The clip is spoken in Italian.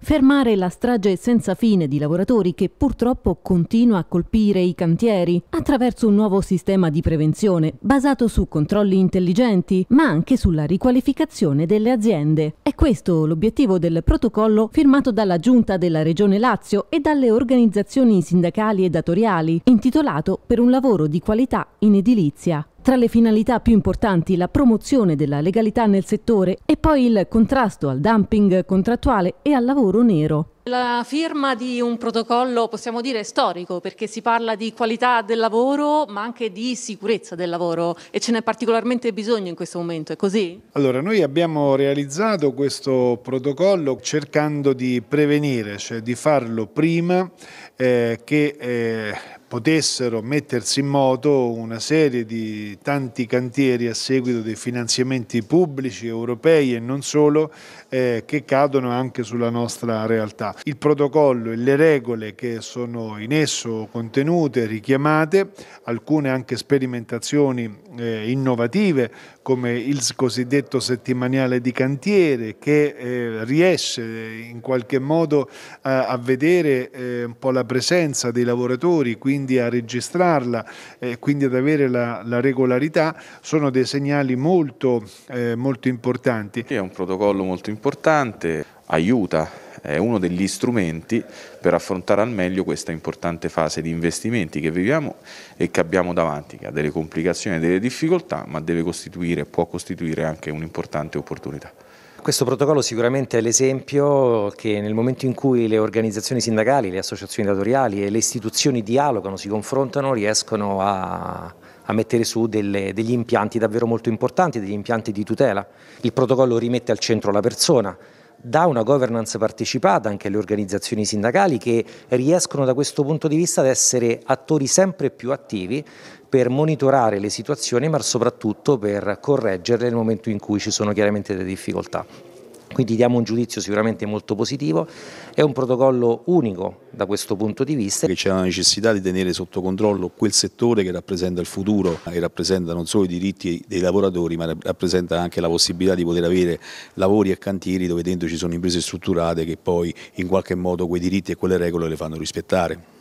Fermare la strage senza fine di lavoratori che purtroppo continua a colpire i cantieri attraverso un nuovo sistema di prevenzione basato su controlli intelligenti ma anche sulla riqualificazione delle aziende. È questo l'obiettivo del protocollo firmato dalla Giunta della Regione Lazio e dalle organizzazioni sindacali e datoriali intitolato Per un lavoro di qualità in edilizia. Tra le finalità più importanti la promozione della legalità nel settore e poi il contrasto al dumping contrattuale e al lavoro nero. La firma di un protocollo possiamo dire storico perché si parla di qualità del lavoro ma anche di sicurezza del lavoro e ce n'è particolarmente bisogno in questo momento, è così? Allora noi abbiamo realizzato questo protocollo cercando di prevenire, cioè di farlo prima eh, che eh, potessero mettersi in moto una serie di tanti cantieri a seguito dei finanziamenti pubblici europei e non solo eh, che cadono anche sulla nostra realtà. Il protocollo e le regole che sono in esso contenute, richiamate, alcune anche sperimentazioni eh, innovative come il cosiddetto settimanale di cantiere che eh, riesce in qualche modo eh, a vedere eh, un po' la presenza dei lavoratori, quindi quindi a registrarla, eh, quindi ad avere la, la, regolarità, sono dei segnali molto, eh, molto importanti. È un protocollo molto importante, aiuta è uno degli strumenti per affrontare al meglio questa importante fase di investimenti che viviamo e che abbiamo davanti, che ha delle complicazioni e delle difficoltà, ma deve costituire, può costituire anche un'importante opportunità. Questo protocollo sicuramente è l'esempio che nel momento in cui le organizzazioni sindacali, le associazioni datoriali e le istituzioni dialogano, si confrontano, riescono a, a mettere su delle, degli impianti davvero molto importanti, degli impianti di tutela. Il protocollo rimette al centro la persona, dà una governance partecipata anche alle organizzazioni sindacali che riescono da questo punto di vista ad essere attori sempre più attivi per monitorare le situazioni ma soprattutto per correggerle nel momento in cui ci sono chiaramente delle difficoltà. Quindi diamo un giudizio sicuramente molto positivo, è un protocollo unico da questo punto di vista. C'è la necessità di tenere sotto controllo quel settore che rappresenta il futuro, e rappresenta non solo i diritti dei lavoratori ma rappresenta anche la possibilità di poter avere lavori e cantieri dove dentro ci sono imprese strutturate che poi in qualche modo quei diritti e quelle regole le fanno rispettare.